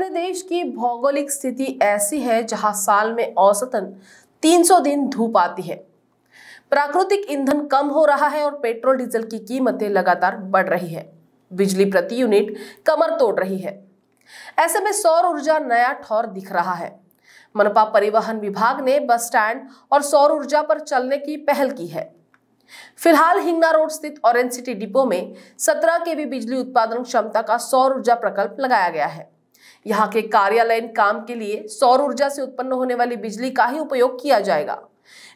अपने देश की भौगोलिक स्थिति ऐसी है जहां साल में औसतन 300 दिन धूप आती है प्राकृतिक ईंधन कम हो रहा है और पेट्रोल डीजल की कीमतें लगातार बढ़ रही है बिजली प्रति यूनिट कमर तोड़ रही है ऐसे में सौर ऊर्जा नया ठौर दिख रहा है मनपा परिवहन विभाग ने बस स्टैंड और सौर ऊर्जा पर चलने की पहल की है फिलहाल हिंगना रोड स्थित ऑरेंज सिटी डिपो में 17 भी बिजली उत्पादन क्षमता का सौर ऊर्जा प्रकल्प लगाया गया है यहाँ के कार्यालयन काम के लिए सौर ऊर्जा से उत्पन्न होने वाली बिजली का ही उपयोग किया जाएगा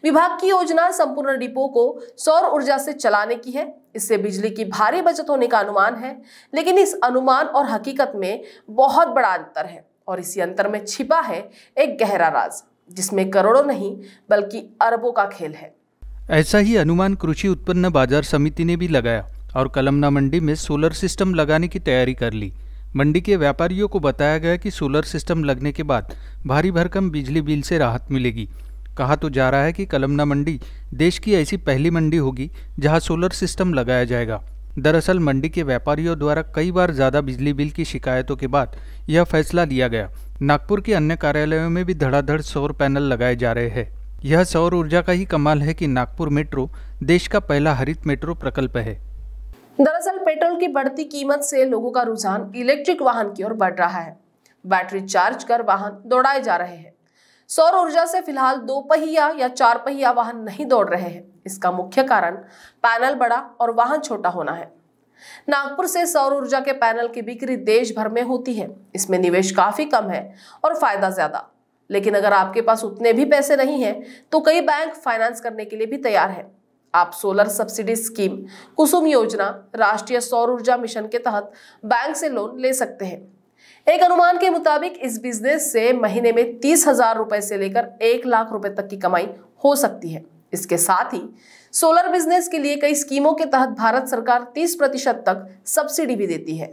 विभाग की योजना संपूर्ण डिपो को सौर ऊर्जा से चलाने की है इससे बिजली की भारी बचत होने का अनुमान है लेकिन इस अनुमान और हकीकत में बहुत बड़ा अंतर है और इसी अंतर में छिपा है एक गहरा राज जिसमें करोड़ों नहीं बल्कि अरबों का खेल है ऐसा ही अनुमान कृषि उत्पन्न बाजार समिति ने भी लगाया और कलमना मंडी में सोलर सिस्टम लगाने की तैयारी कर ली मंडी के व्यापारियों को बताया गया कि सोलर सिस्टम लगने के बाद भारी भरकम बिजली बिल से राहत मिलेगी कहा तो जा रहा है कि कलमना मंडी देश की ऐसी पहली मंडी होगी जहां सोलर सिस्टम लगाया जाएगा दरअसल मंडी के व्यापारियों द्वारा कई बार ज़्यादा बिजली बिल की शिकायतों के बाद यह फैसला लिया गया नागपुर के अन्य कार्यालयों में भी धड़ाधड़ सौर पैनल लगाए जा रहे हैं यह सौर ऊर्जा का ही कमाल है कि नागपुर मेट्रो देश का पहला हरित मेट्रो प्रकल्प है दरअसल पेट्रोल की बढ़ती कीमत से लोगों का रुझान इलेक्ट्रिक वाहन की ओर बढ़ रहा है बैटरी चार्ज कर वाहन दौड़ाए जा रहे हैं सौर ऊर्जा से फिलहाल दो पहिया या चार पहिया वाहन नहीं दौड़ रहे हैं इसका मुख्य कारण पैनल बड़ा और वाहन छोटा होना है नागपुर से सौर ऊर्जा के पैनल की बिक्री देश भर में होती है इसमें निवेश काफी कम है और फायदा ज्यादा लेकिन अगर आपके पास उतने भी पैसे नहीं है तो कई बैंक फाइनेंस करने के लिए भी तैयार है आप सोलर सब्सिडी स्कीम कुसुम योजना राष्ट्रीय सौर ऊर्जा मिशन के तहत बैंक से लोन ले सकते हैं एक अनुमान के मुताबिक इस बिजनेस से महीने में तीस हजार रुपए से लेकर एक लाख रुपए तक की कमाई हो सकती है इसके साथ ही सोलर बिजनेस के लिए कई स्कीमों के तहत भारत सरकार तीस प्रतिशत तक सब्सिडी भी देती है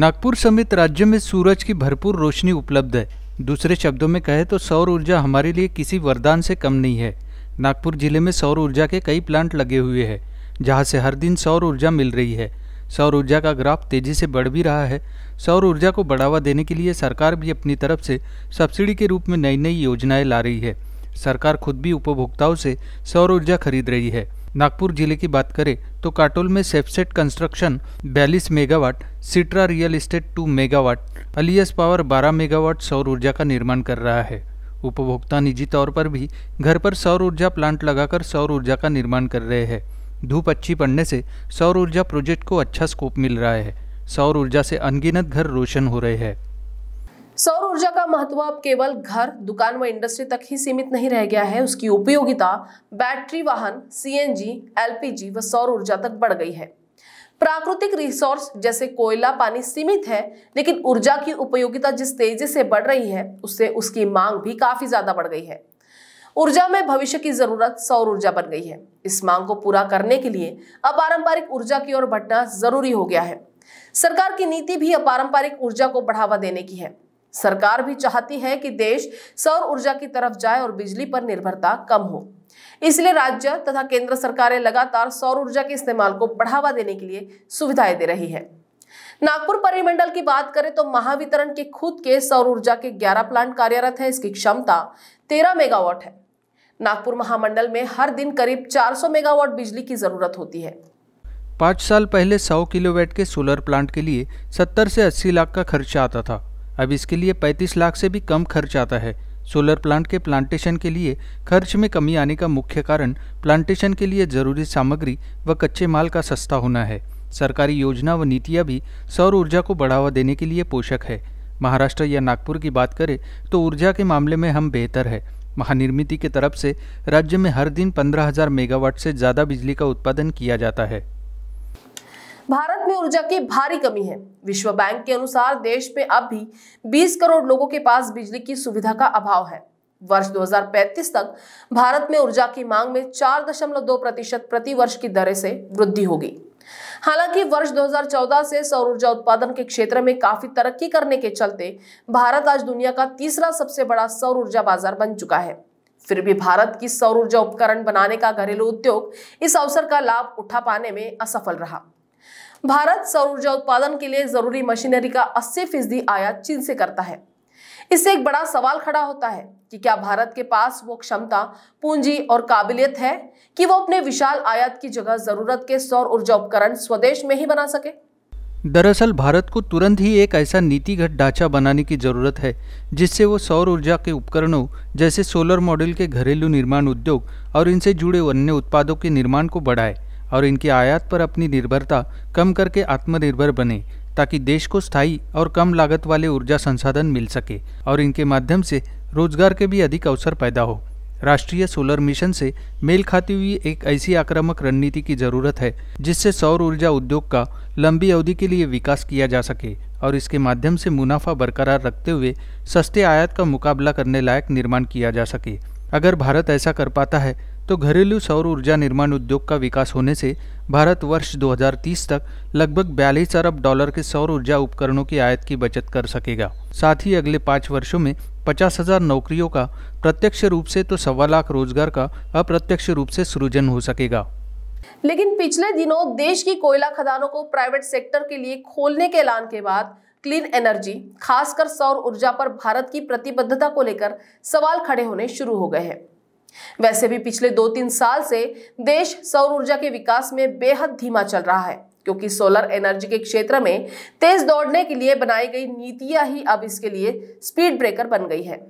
नागपुर समेत राज्य में सूरज की भरपूर रोशनी उपलब्ध है दूसरे शब्दों में कहे तो सौर ऊर्जा हमारे लिए किसी वरदान से कम नहीं है नागपुर जिले में सौर ऊर्जा के कई प्लांट लगे हुए हैं जहां से हर दिन सौर ऊर्जा मिल रही है सौर ऊर्जा का ग्राफ तेजी से बढ़ भी रहा है सौर ऊर्जा को बढ़ावा देने के लिए सरकार भी अपनी तरफ से सब्सिडी के रूप में नई नई योजनाएं ला रही है सरकार खुद भी उपभोक्ताओं से सौर ऊर्जा खरीद रही है नागपुर जिले की बात करें तो काटोल में सेफसेट कंस्ट्रक्शन बयालीस मेगावाट सिट्रा रियल इस्टेट टू मेगावाट अलियस पावर बारह मेगावाट सौर ऊर्जा का निर्माण कर रहा है उपभोक्ता निजी तौर पर भी घर पर सौर ऊर्जा प्लांट लगाकर सौर ऊर्जा का निर्माण कर रहे हैं धूप अच्छी पड़ने से सौर ऊर्जा प्रोजेक्ट को अच्छा स्कोप मिल रहा है सौर ऊर्जा से अनगिनत घर रोशन हो रहे हैं सौर ऊर्जा का महत्व अब केवल घर दुकान व इंडस्ट्री तक ही सीमित नहीं रह गया है उसकी उपयोगिता बैटरी वाहन सीएनजी एलपीजी व सौर ऊर्जा तक बढ़ गई है प्राकृतिक रिसोर्स जैसे कोयला पानी सीमित है लेकिन ऊर्जा की उपयोगिता जिस तेजी से बढ़ रही है उससे उसकी मांग भी काफी ज्यादा बढ़ गई है ऊर्जा में भविष्य की जरूरत सौर ऊर्जा बन गई है इस मांग को पूरा करने के लिए अपारंपरिक ऊर्जा की ओर बढ़ना जरूरी हो गया है सरकार की नीति भी अपारंपरिक ऊर्जा को बढ़ावा देने की है सरकार भी चाहती है कि देश सौर ऊर्जा की तरफ जाए और बिजली पर निर्भरता कम हो इसलिए राज्य तथा केंद्र सरकारें लगातार सौर ऊर्जा के इस्तेमाल को बढ़ावा देने के लिए सुविधाएं दे रही है नागपुर परिमंडल की बात करें तो महावितरण के खुद के सौर ऊर्जा के 11 प्लांट कार्यरत है इसकी क्षमता 13 मेगावाट है नागपुर महामंडल में हर दिन करीब 400 मेगावाट बिजली की जरूरत होती है पाँच साल पहले 100 किलोवाट के सोलर प्लांट के लिए 70 से 80 लाख का खर्च आता था अब इसके लिए 35 लाख से भी कम खर्च आता है सोलर प्लांट के प्लांटेशन के लिए खर्च में कमी आने का मुख्य कारण प्लांटेशन के लिए जरूरी सामग्री व कच्चे माल का सस्ता होना है सरकारी योजना व नीतियाँ भी सौर ऊर्जा को बढ़ावा देने के लिए पोषक है महाराष्ट्र या नागपुर की बात करें तो ऊर्जा के मामले में हम बेहतर है महानिर्मिति की तरफ से राज्य में हर दिन पंद्रह हजार मेगावाट से ज़्यादा बिजली का उत्पादन किया जाता है भारत में ऊर्जा की भारी कमी है विश्व बैंक के अनुसार देश में अब भी 20 करोड़ लोगों के पास बिजली की सुविधा का अभाव है वर्ष 2035 तक भारत में ऊर्जा की मांग में 4.2 प्रतिशत प्रति वर्ष की दर से वृद्धि होगी हालांकि वर्ष 2014 से सौर ऊर्जा उत्पादन के क्षेत्र में काफी तरक्की करने के चलते भारत आज दुनिया का तीसरा सबसे बड़ा सौर ऊर्जा बाजार बन चुका है फिर भी भारत की सौर ऊर्जा उपकरण बनाने का घरेलू उद्योग इस अवसर का लाभ उठा पाने में असफल रहा भारत सौर ऊर्जा उत्पादन के लिए जरूरी मशीनरी का 80 फीसदी आयात चीन से करता है इससे एक बड़ा सवाल खड़ा होता है कि क्या भारत के पास वो क्षमता पूंजी और काबिलियत है कि वो अपने विशाल आयात की जगह जरूरत के सौर ऊर्जा उपकरण स्वदेश में ही बना सके दरअसल भारत को तुरंत ही एक ऐसा नीतिगत ढांचा बनाने की ज़रूरत है जिससे वो सौर ऊर्जा के उपकरणों जैसे सोलर मॉडल के घरेलू निर्माण उद्योग और इनसे जुड़े अन्य उत्पादों के निर्माण को बढ़ाए और इनकी आयात पर अपनी निर्भरता कम करके आत्मनिर्भर बने ताकि देश को स्थायी और कम लागत वाले ऊर्जा संसाधन मिल सके और इनके माध्यम से रोजगार के भी अधिक अवसर पैदा हो राष्ट्रीय सोलर मिशन से मेल खाती हुई एक ऐसी आक्रामक रणनीति की जरूरत है जिससे सौर ऊर्जा उद्योग का लंबी अवधि के लिए विकास किया जा सके और इसके माध्यम से मुनाफा बरकरार रखते हुए सस्ते आयात का मुकाबला करने लायक निर्माण किया जा सके अगर भारत ऐसा कर पाता है तो घरेलू सौर ऊर्जा निर्माण उद्योग का विकास होने से भारत वर्ष 2030 तक लगभग बयालीस अरब डॉलर के सौर ऊर्जा उपकरणों की आयत की बचत कर सकेगा साथ ही अगले पाँच वर्षों में पचास हजार नौकरियों का प्रत्यक्ष रूप से तो सवा लाख रोजगार का अप्रत्यक्ष रूप से सृजन हो सकेगा लेकिन पिछले दिनों देश की कोयला खदानों को प्राइवेट सेक्टर के लिए खोलने के ऐलान के बाद क्लीन एनर्जी खासकर सौर ऊर्जा पर भारत की प्रतिबद्धता को लेकर सवाल खड़े होने शुरू हो गए हैं वैसे भी पिछले दो तीन साल से देश सौर ऊर्जा के विकास में बेहद धीमा चल रहा है क्योंकि सोलर एनर्जी के क्षेत्र में तेज दौड़ने के लिए बनाई गई नीतियां ही अब इसके लिए स्पीड ब्रेकर बन गई है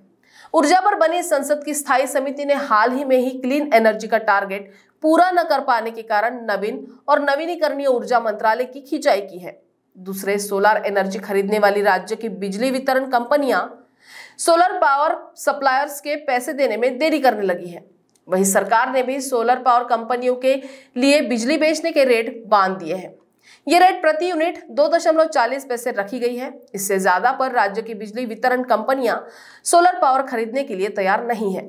ऊर्जा पर बनी संसद की स्थायी समिति ने हाल ही में ही क्लीन एनर्जी का टारगेट पूरा न कर पाने के कारण नवीन और नवीनीकरणीय ऊर्जा मंत्रालय की खिंचाई की है दूसरे सोलर एनर्जी खरीदने वाली राज्य की बिजली वितरण कंपनियां सोलर पावर सप्लायर्स के पैसे देने में देरी करने लगी है वहीं सरकार ने भी सोलर पावर कंपनियों के लिए बिजली बेचने के रेट बांध दिए हैं ये रेट प्रति यूनिट दो दशमलव चालीस पैसे रखी गई है इससे ज्यादा पर राज्य की बिजली वितरण कंपनियां सोलर पावर खरीदने के लिए तैयार नहीं है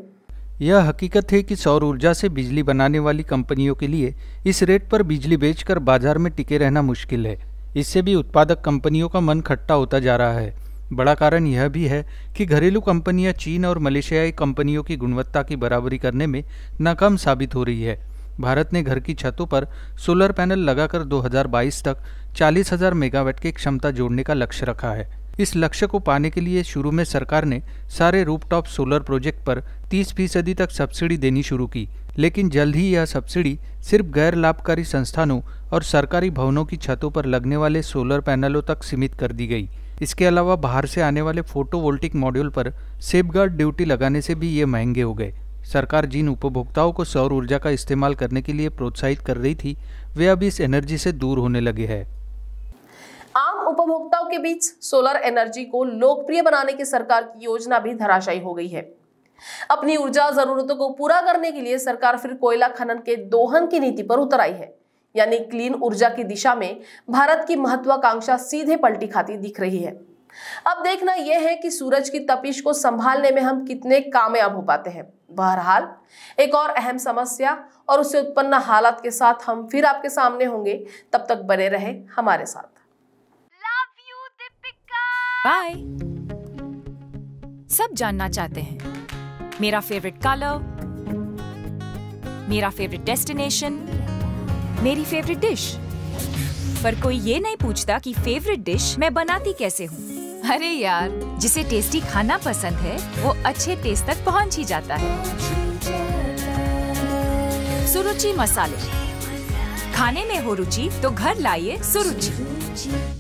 यह हकीकत है कि सौर ऊर्जा से बिजली बनाने वाली कंपनियों के लिए इस रेट पर बिजली बेचकर बाजार में टिके रहना मुश्किल है इससे भी उत्पादक कंपनियों का मन खट्टा होता जा रहा है बड़ा कारण यह भी है कि घरेलू कंपनियां चीन और मलेशियाई कंपनियों की गुणवत्ता की बराबरी करने में नाकाम साबित हो रही है भारत ने घर की छतों पर सोलर पैनल लगाकर 2022 तक 40,000 मेगावाट की क्षमता जोड़ने का लक्ष्य रखा है इस लक्ष्य को पाने के लिए शुरू में सरकार ने सारे रूपटॉप सोलर प्रोजेक्ट पर 30 फीसदी तक सब्सिडी देनी शुरू की लेकिन जल्द ही यह सब्सिडी सिर्फ गैर लाभकारी संस्थानों और सरकारी भवनों की छतों पर लगने वाले सोलर पैनलों तक सीमित कर दी गई इसके अलावा बाहर से आने वाले फोटोवोल्टिक मॉड्यूल पर सेफगार्ड ड्यूटी लगाने से भी ये महंगे हो गए सरकार जिन उपभोक्ताओं को सौर ऊर्जा का इस्तेमाल करने के लिए प्रोत्साहित कर रही थी वे अब इस एनर्जी से दूर होने लगे हैं आम उपभोक्ताओं के बीच सोलर एनर्जी को लोकप्रिय बनाने की सरकार की योजना भी धराशायी हो गई है अपनी ऊर्जा जरूरतों को पूरा करने के लिए सरकार फिर कोयला खनन के दोहन की नीति पर उतर आई है यानी क्लीन ऊर्जा की दिशा में भारत की महत्वाकांक्षा सीधे पलटी खाती दिख रही है अब देखना यह है कि सूरज की तपिश को संभालने में हम कितने कामयाब हो पाते हैं बहरहाल एक और अहम समस्या और उससे उत्पन्न हालात के साथ हम फिर आपके सामने होंगे तब तक बने रहे हमारे साथ बाय सब जानना चाहते हैं मेरा फेवरेट कलर मेरा फेवरेट डेस्टिनेशन मेरी फेवरेट डिश पर कोई ये नहीं पूछता कि फेवरेट डिश मैं बनाती कैसे हूँ अरे यार जिसे टेस्टी खाना पसंद है वो अच्छे टेस्ट तक पहुँच ही जाता है सुरुचि मसाले खाने में हो रुचि तो घर लाइए सुरुचि